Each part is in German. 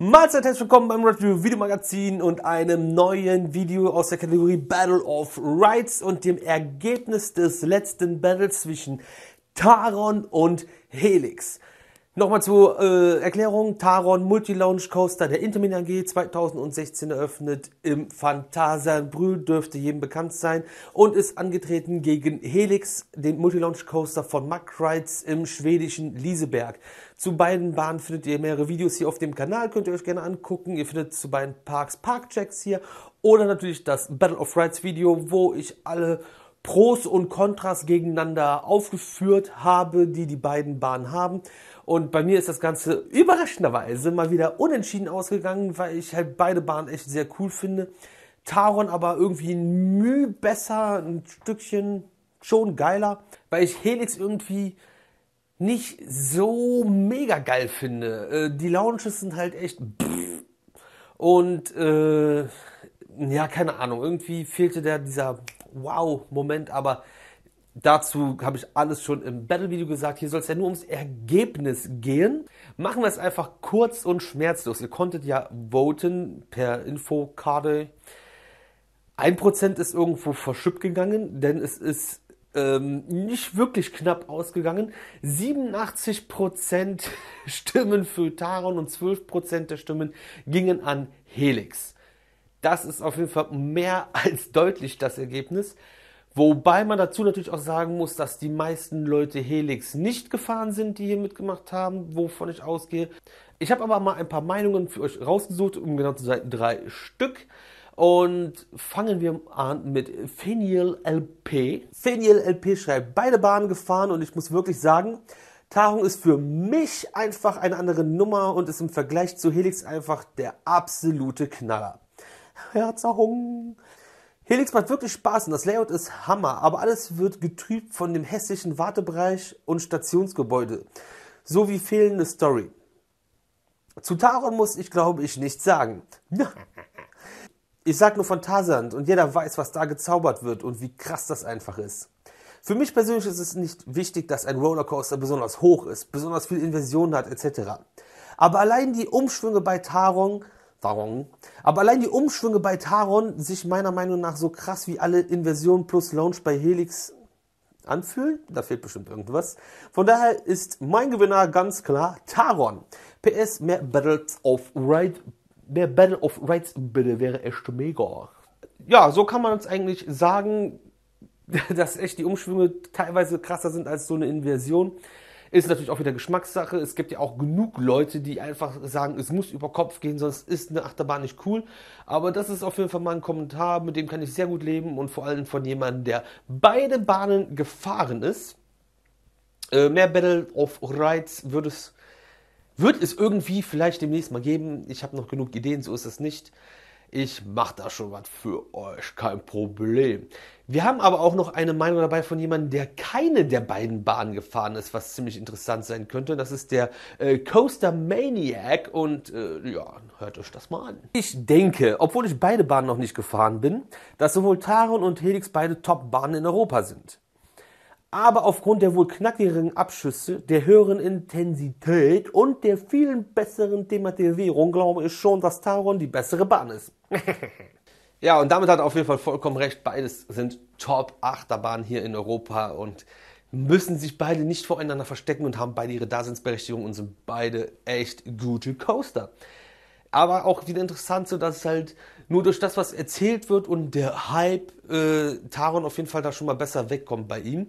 Mahlzeit, herzlich willkommen beim Review Magazin und einem neuen Video aus der Kategorie Battle of Rights und dem Ergebnis des letzten Battles zwischen Taron und Helix. Nochmal zur äh, Erklärung. Taron Multi-Lounge Coaster der Intermin AG 2016 eröffnet im Brühl, dürfte jedem bekannt sein und ist angetreten gegen Helix, den Multi-Lounge Coaster von Mack Rides im schwedischen Liseberg. Zu beiden Bahnen findet ihr mehrere Videos hier auf dem Kanal, könnt ihr euch gerne angucken. Ihr findet zu beiden Parks Parkchecks hier oder natürlich das Battle of Rides Video, wo ich alle Pros und Kontras gegeneinander aufgeführt habe, die die beiden Bahnen haben. Und bei mir ist das Ganze überraschenderweise mal wieder unentschieden ausgegangen, weil ich halt beide Bahnen echt sehr cool finde. Taron aber irgendwie ein Mühe besser, ein Stückchen schon geiler, weil ich Helix irgendwie nicht so mega geil finde. Äh, die Launches sind halt echt und äh, ja, keine Ahnung, irgendwie fehlte der dieser Wow-Moment, aber dazu habe ich alles schon im Battle-Video gesagt. Hier soll es ja nur ums Ergebnis gehen. Machen wir es einfach kurz und schmerzlos. Ihr konntet ja voten per Infokarte. 1% ist irgendwo verschüppt gegangen, denn es ist ähm, nicht wirklich knapp ausgegangen. 87% Stimmen für Taron und 12% der Stimmen gingen an Helix. Das ist auf jeden Fall mehr als deutlich das Ergebnis. Wobei man dazu natürlich auch sagen muss, dass die meisten Leute Helix nicht gefahren sind, die hier mitgemacht haben, wovon ich ausgehe. Ich habe aber mal ein paar Meinungen für euch rausgesucht, um genau zu sein, drei Stück. Und fangen wir an mit Feniel LP. Feniel LP schreibt, beide Bahnen gefahren und ich muss wirklich sagen, Tarung ist für mich einfach eine andere Nummer und ist im Vergleich zu Helix einfach der absolute Knaller. Herzerhung. Helix macht wirklich Spaß und das Layout ist Hammer, aber alles wird getrübt von dem hässlichen Wartebereich und Stationsgebäude, sowie fehlende Story. Zu Taron muss ich, glaube ich, nichts sagen. Ich sag nur von Tarsand und jeder weiß, was da gezaubert wird und wie krass das einfach ist. Für mich persönlich ist es nicht wichtig, dass ein Rollercoaster besonders hoch ist, besonders viel Inversion hat etc. Aber allein die Umschwünge bei Tarong Daron. Aber allein die Umschwünge bei Taron sich meiner Meinung nach so krass wie alle Inversion plus Launch bei Helix anfühlen. Da fehlt bestimmt irgendwas. Von daher ist mein Gewinner ganz klar Taron. PS, mehr Battles of Right, mehr Battle of Rights bitte wäre echt mega. Ja, so kann man uns eigentlich sagen, dass echt die Umschwünge teilweise krasser sind als so eine Inversion. Ist natürlich auch wieder Geschmackssache. Es gibt ja auch genug Leute, die einfach sagen, es muss über Kopf gehen, sonst ist eine Achterbahn nicht cool. Aber das ist auf jeden Fall mal ein Kommentar, mit dem kann ich sehr gut leben und vor allem von jemandem, der beide Bahnen gefahren ist. Äh, mehr Battle of Rides wird es, wird es irgendwie vielleicht demnächst mal geben. Ich habe noch genug Ideen, so ist es nicht. Ich mache da schon was für euch, kein Problem. Wir haben aber auch noch eine Meinung dabei von jemandem, der keine der beiden Bahnen gefahren ist, was ziemlich interessant sein könnte. Das ist der äh, Coaster Maniac und äh, ja, hört euch das mal an. Ich denke, obwohl ich beide Bahnen noch nicht gefahren bin, dass sowohl Taron und Helix beide Top-Bahnen in Europa sind aber aufgrund der wohl knackigeren Abschüsse, der höheren Intensität und der vielen besseren Thematisierung glaube ich schon, dass Taron die bessere Bahn ist. ja, und damit hat er auf jeden Fall vollkommen recht. Beides sind Top-Achterbahnen hier in Europa und müssen sich beide nicht voreinander verstecken und haben beide ihre Daseinsberechtigung und sind beide echt gute Coaster. Aber auch wieder interessant, so dass es halt nur durch das, was erzählt wird und der Hype, äh, Taron auf jeden Fall da schon mal besser wegkommt bei ihm.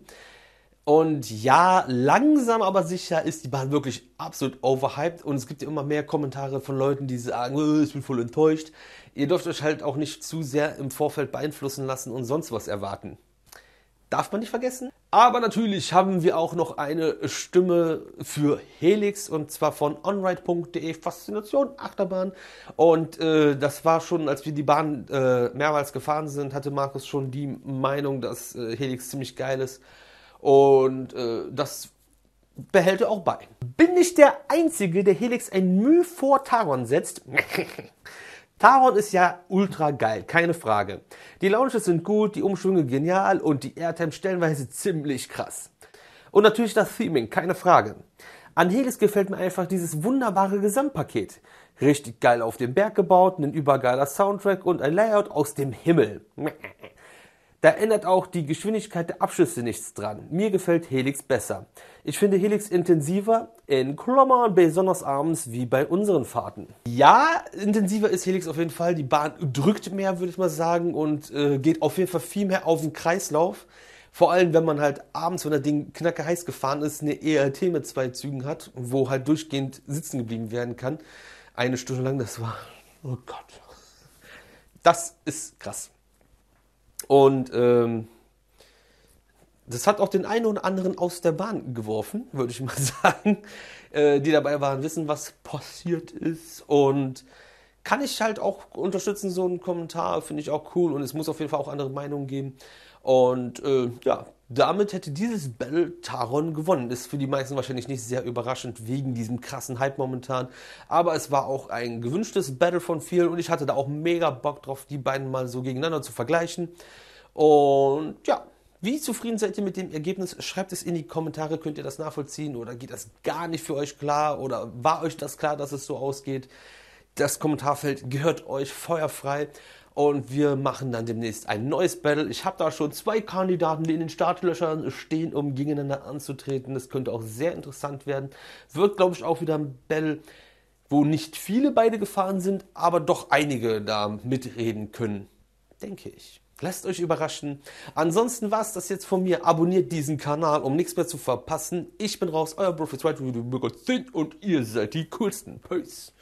Und ja, langsam aber sicher ist die Bahn wirklich absolut overhyped und es gibt ja immer mehr Kommentare von Leuten, die sagen, oh, ich bin voll enttäuscht. Ihr dürft euch halt auch nicht zu sehr im Vorfeld beeinflussen lassen und sonst was erwarten darf man nicht vergessen. Aber natürlich haben wir auch noch eine Stimme für Helix und zwar von onride.de Faszination Achterbahn. Und äh, das war schon, als wir die Bahn äh, mehrmals gefahren sind, hatte Markus schon die Meinung, dass äh, Helix ziemlich geil ist. Und äh, das behält er auch bei. Bin ich der Einzige, der Helix ein Mühe vor Taron setzt? Taron ist ja ultra geil, keine Frage. Die Launches sind gut, die Umschwünge genial und die Airtime stellenweise ziemlich krass. Und natürlich das Theming, keine Frage. An Helis gefällt mir einfach dieses wunderbare Gesamtpaket. Richtig geil auf dem Berg gebaut, ein übergeiler Soundtrack und ein Layout aus dem Himmel. Da ändert auch die Geschwindigkeit der Abschüsse nichts dran. Mir gefällt Helix besser. Ich finde Helix intensiver in Klammern besonders abends wie bei unseren Fahrten. Ja, intensiver ist Helix auf jeden Fall. Die Bahn drückt mehr, würde ich mal sagen, und äh, geht auf jeden Fall viel mehr auf den Kreislauf. Vor allem, wenn man halt abends, wenn das Ding knacke heiß gefahren ist, eine ERT mit zwei Zügen hat, wo halt durchgehend sitzen geblieben werden kann. Eine Stunde lang, das war, oh Gott. Das ist krass. Und ähm, das hat auch den einen oder anderen aus der Bahn geworfen, würde ich mal sagen. Äh, die dabei waren, wissen, was passiert ist. Und kann ich halt auch unterstützen, so einen Kommentar, finde ich auch cool. Und es muss auf jeden Fall auch andere Meinungen geben. Und äh, ja, damit hätte dieses Battle Taron gewonnen. Ist für die meisten wahrscheinlich nicht sehr überraschend wegen diesem krassen Hype momentan. Aber es war auch ein gewünschtes Battle von vielen und ich hatte da auch mega Bock drauf, die beiden mal so gegeneinander zu vergleichen. Und ja, wie zufrieden seid ihr mit dem Ergebnis? Schreibt es in die Kommentare, könnt ihr das nachvollziehen oder geht das gar nicht für euch klar oder war euch das klar, dass es so ausgeht? Das Kommentarfeld gehört euch feuerfrei und wir machen dann demnächst ein neues Battle. Ich habe da schon zwei Kandidaten, die in den Startlöchern stehen, um gegeneinander anzutreten. Das könnte auch sehr interessant werden. Wird, glaube ich, auch wieder ein Battle, wo nicht viele beide gefahren sind, aber doch einige da mitreden können, denke ich. Lasst euch überraschen. Ansonsten war es das jetzt von mir. Abonniert diesen Kanal, um nichts mehr zu verpassen. Ich bin raus, euer Bro für und ihr seid die coolsten. Peace.